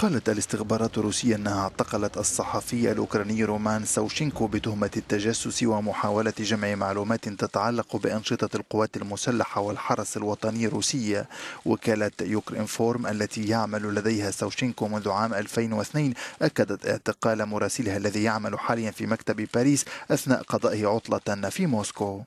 قالت الاستخبارات الروسية أنها اعتقلت الصحفي الأوكراني رومان سوشينكو بتهمة التجسس ومحاولة جمع معلومات تتعلق بأنشطة القوات المسلحة والحرس الوطني الروسي وكالة انفورم التي يعمل لديها سوشينكو منذ عام 2002 أكدت اعتقال مراسلها الذي يعمل حاليا في مكتب باريس أثناء قضائه عطلة في موسكو